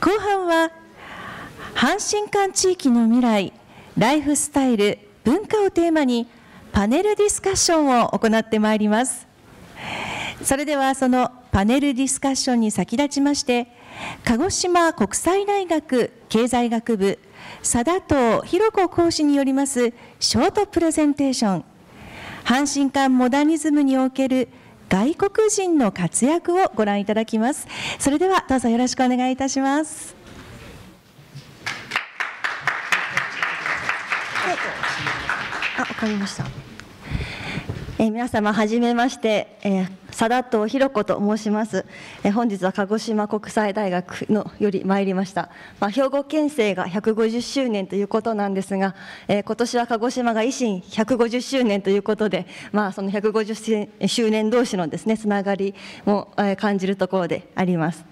後半は阪神間地域の未来ライフスタイル文化をテーマにパネルディスカッションを行ってまいりますそれではそのパネルディスカッションに先立ちまして鹿児島国際大学経済学部佐田藤弘子講師によりますショートプレゼンテーション阪神間モダニズムにおける外国人の活躍をご覧いただきますそれではどうぞよろしくお願いいたしますあ、わかりましたえー、皆様はじめまして、えー、佐田藤弘子と申します、えー、本日は鹿児島国際大学のより参りました、まあ、兵庫県政が150周年ということなんですが、えー、今年は鹿児島が維新150周年ということで、まあ、その150周年同士のですねつながりも、感じるところであります。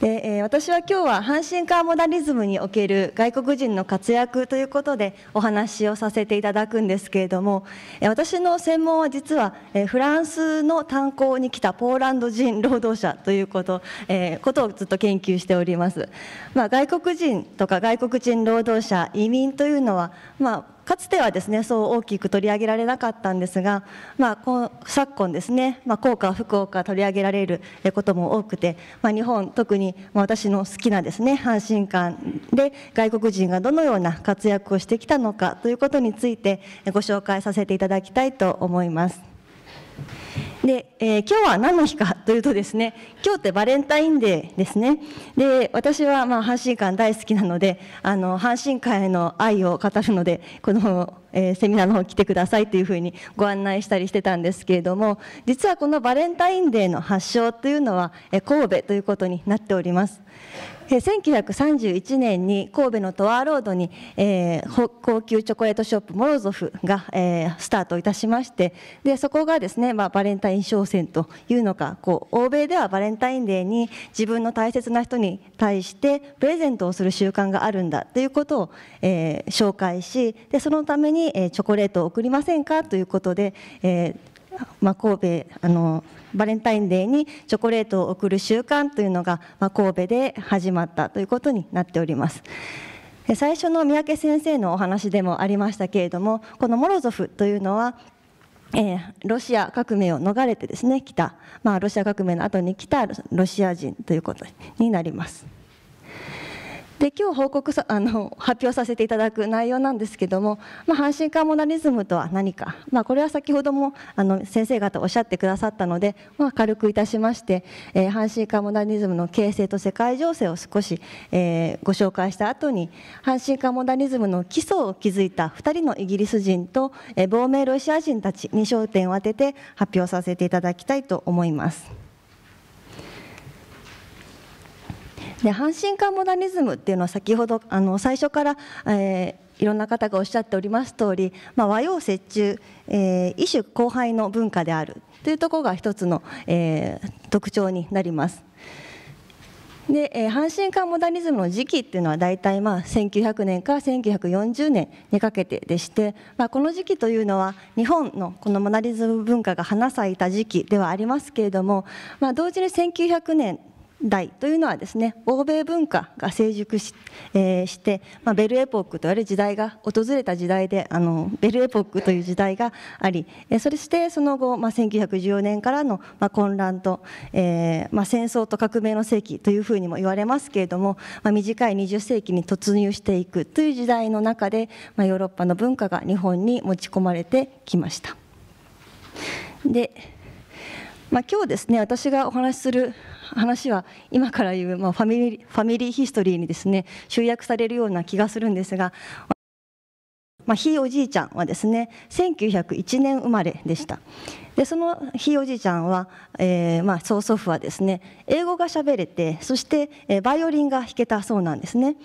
でえー、私は今日は阪神カーモダリズムにおける外国人の活躍ということでお話をさせていただくんですけれども、え私の専門は実は、えフランスの炭鉱に来たポーランド人労働者ということ,、えー、ことをずっと研究しております、まあ、外国人とか外国人労働者移民というのは、まあ、かつてはですねそう大きく取り上げられなかったんですが、まあ、昨今ですね、まあ、効果不効果取り上げられることも多くて、まあ、日本特に私の好きなですね阪神館で外国人がどのような活躍をしてきたのかということについてご紹介させていただきたいと思います。で、えー、今日は何の日かというとですね、今日ってバレンタインデーですね。で、私はまあ阪神館大好きなので、あの阪神館への愛を語るので、この、えー、セミナーの方来てくださいというふうにご案内したりしてたんですけれども、実はこのバレンタインデーの発祥というのは、えー、神戸ということになっております。え1931年に神戸のトワーロードに、えー、高級チョコレートショップモロゾフが、えー、スタートいたしましてでそこがですね、まあ、バレンタイン商戦というのかこう欧米ではバレンタインデーに自分の大切な人に対してプレゼントをする習慣があるんだということを、えー、紹介しでそのために、えチョコレートを贈りませんかということで、えーまあ、神戸あのバレンタインデーにチョコレートを贈る習慣というのが、まあ、神戸で始まったということになっております。最初の三宅先生のお話でもありましたけれどもこのモロゾフというのはえー、ロシア革命を逃れてですね来た、まあ、ロシア革命の後に来たロシア人ということになります。で今日報告さ あの発表させていただく内容なんですけども、まあ、阪神カーモナリズムとは何か、まあ、これは先ほどもあの先生方おっしゃってくださったので、まあ、軽くいたしまして、えー、阪神カーモナリズムの形成と世界情勢を少し、えー、ご紹介した後に阪神カーモナリズムの基礎を築いた2人のイギリス人と、えー、亡命ロシア人たちに焦点を当てて発表させていただきたいと思います。で阪神間モダニズムっていうのは先ほどあの最初から、えー、いろんな方がおっしゃっております通り、まあ、和洋折衷、えー、異種交配の文化であるというところが一つの、えー、特徴になります。で、え阪神間モダニズムの時期っていうのは大体まあ1900年から1940年にかけてでして、まあ、この時期というのは日本のこのモダニズム文化が花咲いた時期ではありますけれども、まあ、同時に1900年代というのはですね欧米文化が成熟し,、えー、して、まあ、ベルエポックといわれる時代が訪れた時代であのベルエポックという時代があり、そしてその後、まあ、1914年からの、まあ、混乱と、えーまあ、戦争と革命の世紀というふうにも言われますけれども、まあ、短い20世紀に突入していくという時代の中で、まあ、ヨーロッパの文化が日本に持ち込まれてきました。でまあ、今日ですね私がお話しする話は今から言う、まあ、ファミリーファミリーヒストリーにですね集約されるような気がするんですが、まあ、ひいおじいちゃんはですね1901年生まれでした。でそのひいおじいちゃんは、えーまあ、曽祖父はですね英語が喋れてそして、バイオリンが弾けたそうなんですね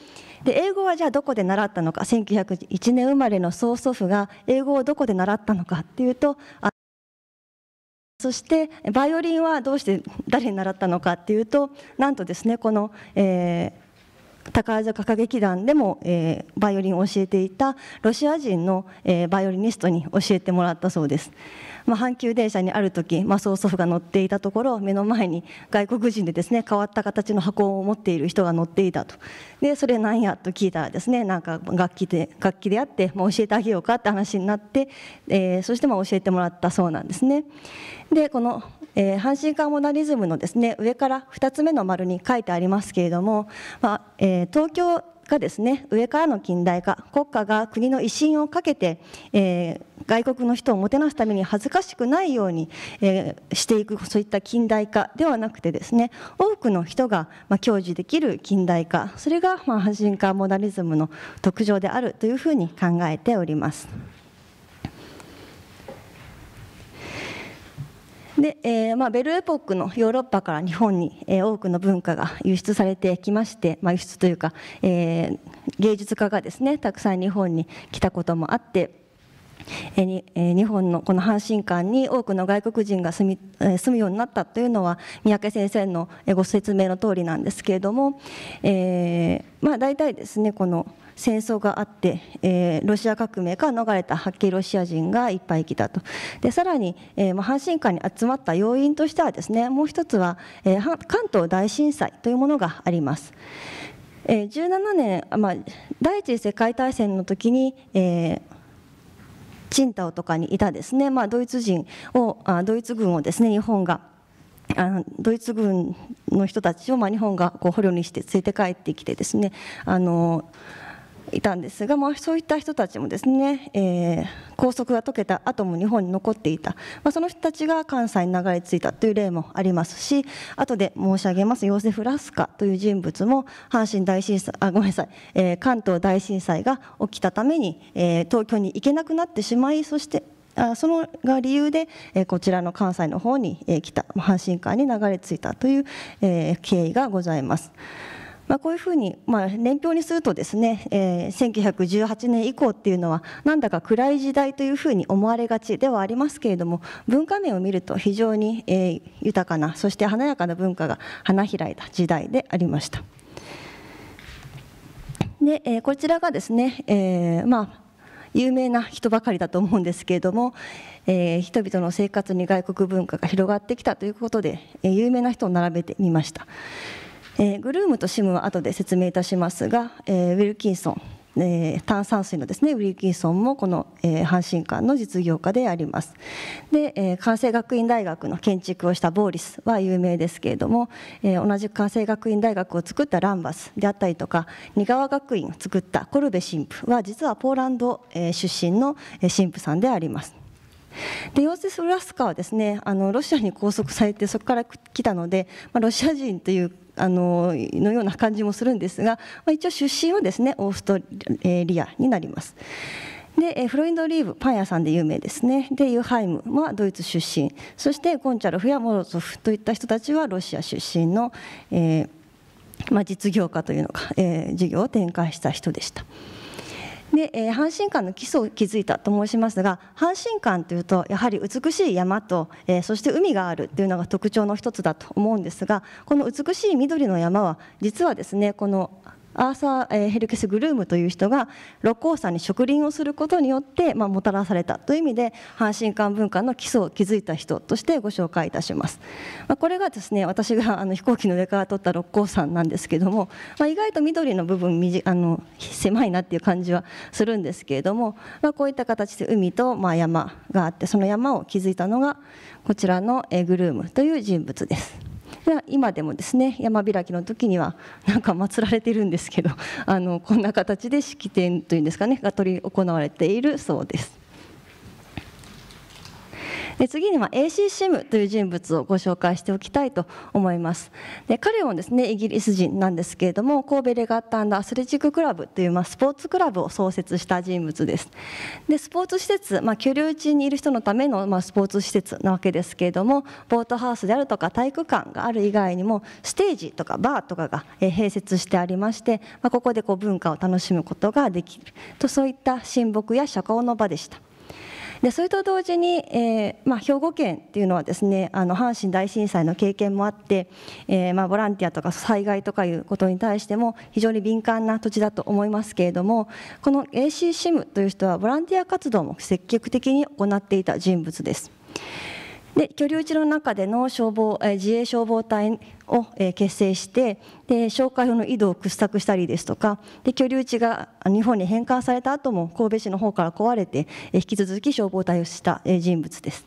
で英語はじゃあどこで習ったのか1901年生まれの曽祖父が英語をどこで習ったのかっていうとあそしてバイオリンはどうして誰に習ったのかっていうとなんとですねこの、えー、高橋歌劇団でも、えー、バイオリンを教えていたロシア人の、えー、バイオリニストに教えてもらったそうです。まあ、阪急電車にある時、まあ、曽祖父が乗っていたところ目の前に外国人でですね変わった形の箱を持っている人が乗っていたとでそれなんやと聞いたらですねなんか楽器で楽器であって、まあ、教えてあげようかって話になって、えー、そしてまあ教えてもらったそうなんですね。でこのえ阪神カーモナリズムのですね上から2つ目の丸に書いてありますけれども、まあえー、東京がですね上からの近代化国家が国の威信をかけて、えー、外国の人をもてなすために恥ずかしくないように、えー、していくそういった近代化ではなくてですね多くの人が、まあ、享受できる近代化それが、まあ、阪神化モダリズムの特徴であるというふうに考えております。で、えーまあ、ベルエポックのヨーロッパから日本に、えー、多くの文化が輸出されてきまして、まあ、輸出というか、えー、芸術家がですねたくさん日本に来たこともあって。えにえ日本のこの阪神館に多くの外国人が住み、え住むようになったというのは三宅先生のご説明の通りなんですけれども、えーまあ、大体ですねこの戦争があって、えー、ロシア革命から逃れた白系ロシア人がいっぱい来たとでさらに、えー阪神間に集まった要因としてはですねもう一つは、えー、関東大震災というものがあります。えー、17年、まあ、第一次世界大戦の時に、えー、チとかにいたですね、まあ、ドイツ人をあドイツ軍をですね日本があのドイツ軍の人たちを、まあ、日本がこう捕虜にして連れて帰ってきてですねあのいたんですが、まあ、そういった人たちもですね、えー、拘束が解けた後も日本に残っていた、まあ、その人たちが関西に流れ着いたという例もありますし後で申し上げますヨーセフ・ラスカという人物も阪神大震災あごめんなさい、えー、関東大震災が起きたために、えー、東京に行けなくなってしまいそしてあそのが理由で、えこちらの関西の方に、え来た阪神間に流れ着いたという、え経緯がございます。まあ、こういうふうに、まあ、年表にするとですね、えー、1918年以降っていうのはなんだか暗い時代というふうに思われがちではありますけれども文化面を見ると非常に、えー、豊かなそして華やかな文化が花開いた時代でありました。で、えー、こちらがですね、えー、まあ有名な人ばかりだと思うんですけれども、えー、人々の生活に外国文化が広がってきたということで、えー、有名な人を並べてみました。えー、グルームとシムは後で説明いたしますが、えー、ウィルキンソン、えー、炭酸水のですねウィルキンソンもこの、えー、阪神館の実業家でありますで、えー、関西学院大学の建築をしたボーリスは有名ですけれども、えー、同じ関西学院大学を作ったランバスであったりとか仁川学院を作ったコルベ神父は実はポーランド、えー、出身の神父さんでありますでヨーセフ・ラスカはですねあのロシアに拘束されてそこから来たので、まあ、ロシア人というあののような感じもするんですが、まあ、一応出身はですねオーストリアになります。でフロインドリーブパン屋さんで有名ですねでユハイムはドイツ出身そしてゴンチャロフやモロゾフといった人たちはロシア出身の、えー、まあ、実業家というのか、えー、事業を展開した人でした。で、えー、阪神館の基礎を築いたと申しますが阪神館というとやはり美しい山と、えー、そして海があるというのが特徴の一つだと思うんですがこの美しい緑の山は実はですねこのアーサー・ヘルケス・グルームという人が六甲山に植林をすることによって、まあ、もたらされたという意味で阪神館文化の基礎を築いた人としてご紹介いたします、まあ、これがですね私があの飛行機の上から撮った六甲山なんですけども、まあ、意外と緑の部分あの狭いなっていう感じはするんですけれども、まあ、こういった形で海とまあ山があってその山を築いたのがこちらのグルームという人物です。今でもですね山開きの時にはなんか祀られてるんですけどあのこんな形で式典というんですかねが執り行われているそうです。で次には AC シムという人物をご紹介しておきたいと思いますで彼もですねイギリス人なんですけれども神戸レガットアスレチッククラブという、まあ、スポーツクラブを創設した人物ですでスポーツ施設、まあ、居留地にいる人のための、まあ、スポーツ施設なわけですけれどもボートハウスであるとか体育館がある以外にもステージとかバーとかが併設してありまして、まあ、ここでこう文化を楽しむことができるとそういった親睦や社交の場でした。でそれと同時に、えーまあ、兵庫県っていうのはですねあの阪神大震災の経験もあって、えーまあ、ボランティアとか災害とかいうことに対しても非常に敏感な土地だと思いますけれどもこの AC シムという人はボランティア活動も積極的に行っていた人物です。で居留地の中での消防自衛消防隊を、え結成してで紹介表の井戸を掘削したりですとかで居留地が日本に返還された後も神戸市の方から壊れて、え引き続き消防隊をした人物です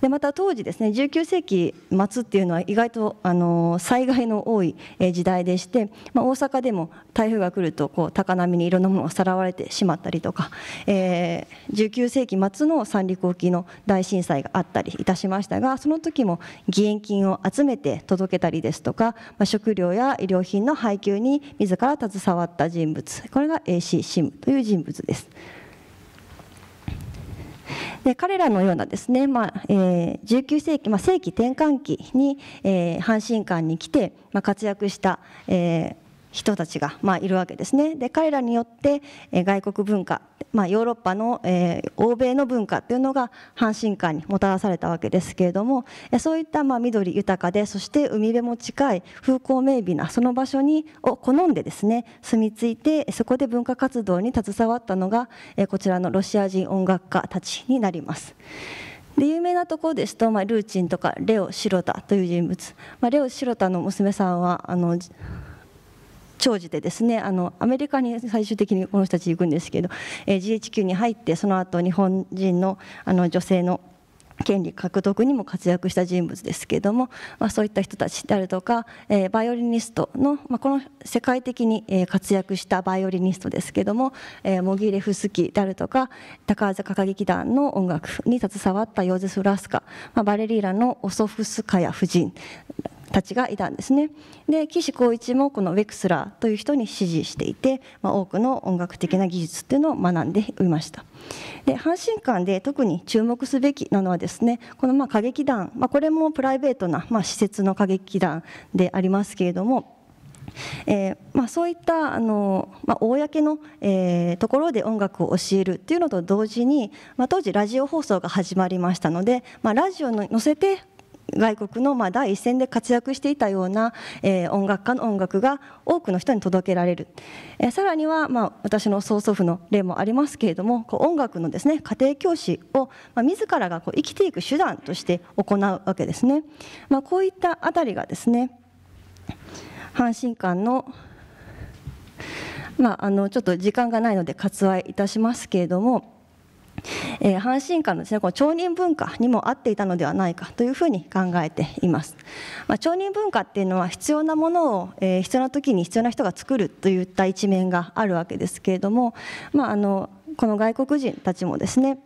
でまた当時ですね19世紀末っていうのは意外と、あの災害の多い時代でして、まあ、大阪でも台風が来るとこう高波にいろんなものがさらわれてしまったりとか、えー、19世紀末の三陸沖の大震災があったりいたしましたがその時も義援金を集めて届けたりですですとか、まあ、食料や医療品の配給に自ら携わった人物これが AC シムという人物です。で彼らのようなですね、まあえー、19世紀、まあ、世紀転換期に、えー、阪神館に来て、まあ、活躍した、えー、人たちが、まあ、いるわけですねで彼らによって、え外国文化、まあ、ヨーロッパの、えー、欧米の文化というのが阪神館にもたらされたわけですけれどもそういった、まあ、緑豊かでそして海辺も近い風光明媚なその場所にを好んでですね住み着いてそこで文化活動に携わったのが、えこちらのロシア人音楽家たちになります。で有名なところですと、まあ、ルーチンとかレオ・シロタという人物、まあ、レオ・シロタの娘さんはあの長寿でですねあのアメリカに最終的にこの人たち行くんですけど、えー、GHQ に入ってその後日本人のあの女性の権利獲得にも活躍した人物ですけども、まあ、そういった人たちであるとか、えー、バイオリニストの、まあ、この世界的に、活躍したバイオリニストですけども、えー、モギレフスキであるとか高坂歌劇団の音楽に携わったヨーゼフ・ラスカ、まあ、バレリーラのオソフスカヤ夫人たちがいたんですねで岸浩一もこのウェクスラーという人に支持していて、まあ、多くの音楽的な技術っていうのを学んでいましたで阪神館で特に注目すべきなのはですねこのま歌劇団、まあ、これもプライベートな、まあ、施設の歌劇団でありますけれどもえー、まあ、そういったあの、まあ、公の、えー、ところで音楽を教えるっていうのと同時に、まあ、当時ラジオ放送が始まりましたので、まラジオに乗せて外国のま第一線で活躍していたような、え音楽家の音楽が多くの人に届けられる、えさらには、ま私の曽祖父の例もありますけれどもこう音楽のですね家庭教師を、ま自らがこう生きていく手段として行うわけですね、まこういったあたりがですね阪神間のまあ、あのちょっと時間がないので割愛いたしますけれどもえー、阪神間のです、ね、この町人文化にも合っていたのではないかというふうに考えています、まあ、町人文化っていうのは必要なものを、えー、必要な時に必要な人が作るといった一面があるわけですけれども、まあ、あのこの外国人たちもですね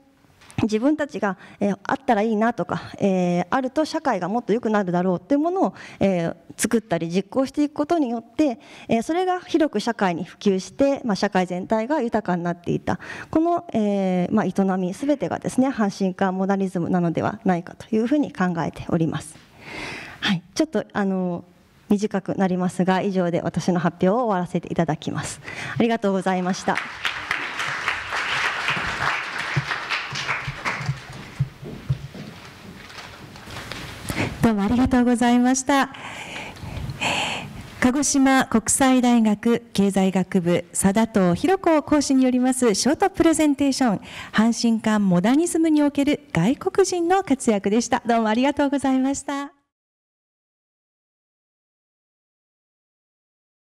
自分たちが、えー、あったらいいなとか、えー、あると社会がもっと良くなるだろうというものを、えー、作ったり実行していくことによって、えー、それが広く社会に普及して、まあ、社会全体が豊かになっていたこの、えーまあ、営みすべてがですね阪神化モダリズムなのではないかというふうに考えております。はい、ちょっとあの短くなりますが以上で私の発表を終わらせていただきます。ありがとうございました。どうもありがとうございました。鹿児島国際大学経済学部佐田藤博子講師によりますショートプレゼンテーション阪神間モダニズムにおける外国人の活躍でしたどうもありがとうございました